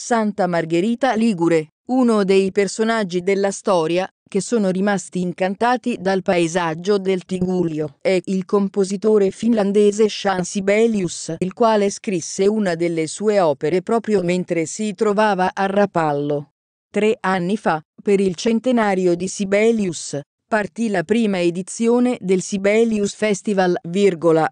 Santa Margherita Ligure, uno dei personaggi della storia che sono rimasti incantati dal paesaggio del Tigulio, è il compositore finlandese Jean Sibelius, il quale scrisse una delle sue opere proprio mentre si trovava a Rapallo. Tre anni fa, per il centenario di Sibelius, partì la prima edizione del Sibelius Festival,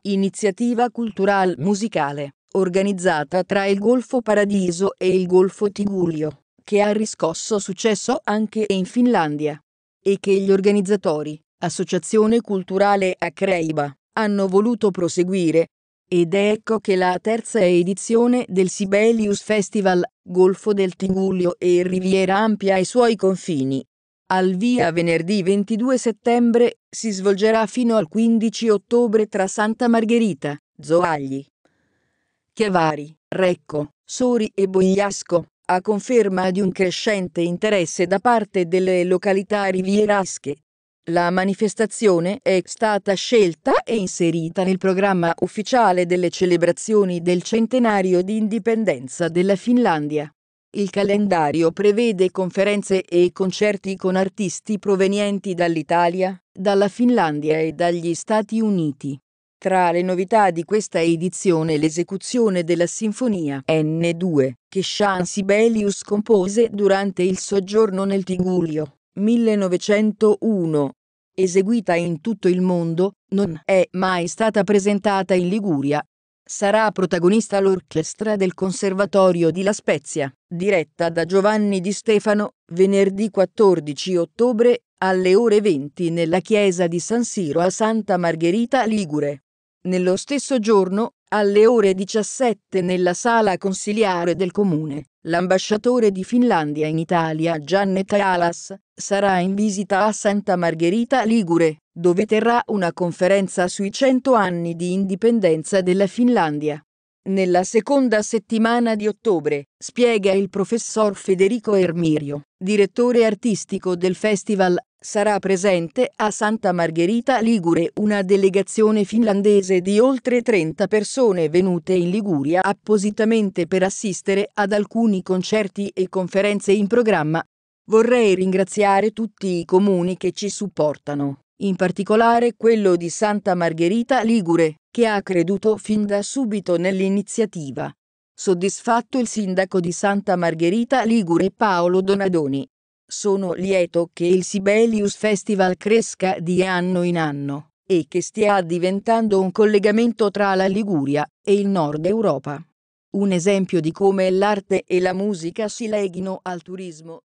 iniziativa cultural musicale organizzata tra il Golfo Paradiso e il Golfo Tigulio, che ha riscosso successo anche in Finlandia. E che gli organizzatori, Associazione Culturale Acreiba, hanno voluto proseguire. Ed ecco che la terza edizione del Sibelius Festival, Golfo del Tigulio e Riviera Ampia ai suoi confini, al via venerdì 22 settembre si svolgerà fino al 15 ottobre tra Santa Margherita, Zoagli, Chiavari, Recco, Sori e Boiasco, a conferma di un crescente interesse da parte delle località rivierasche. La manifestazione è stata scelta e inserita nel programma ufficiale delle celebrazioni del centenario di indipendenza della Finlandia. Il calendario prevede conferenze e concerti con artisti provenienti dall'Italia, dalla Finlandia e dagli Stati Uniti. Tra le novità di questa edizione l'esecuzione della Sinfonia N2 che Jean Sibelius compose durante il soggiorno nel Tigulio, 1901. Eseguita in tutto il mondo, non è mai stata presentata in Liguria. Sarà protagonista l'orchestra del Conservatorio di La Spezia, diretta da Giovanni Di Stefano, venerdì 14 ottobre alle ore 20 nella chiesa di San Siro a Santa Margherita Ligure nello stesso giorno, alle ore 17 nella sala consiliare del comune, l'ambasciatore di Finlandia in Italia Gianne Taalas sarà in visita a Santa Margherita Ligure, dove terrà una conferenza sui 100 anni di indipendenza della Finlandia. Nella seconda settimana di ottobre, spiega il professor Federico Ermirio, direttore artistico del festival sarà presente a Santa Margherita Ligure una delegazione finlandese di oltre 30 persone venute in Liguria appositamente per assistere ad alcuni concerti e conferenze in programma. Vorrei ringraziare tutti i comuni che ci supportano, in particolare quello di Santa Margherita Ligure, che ha creduto fin da subito nell'iniziativa. Soddisfatto il sindaco di Santa Margherita Ligure Paolo Donadoni. Sono lieto che il Sibelius Festival cresca di anno in anno e che stia diventando un collegamento tra la Liguria e il nord Europa. Un esempio di come l'arte e la musica si leghino al turismo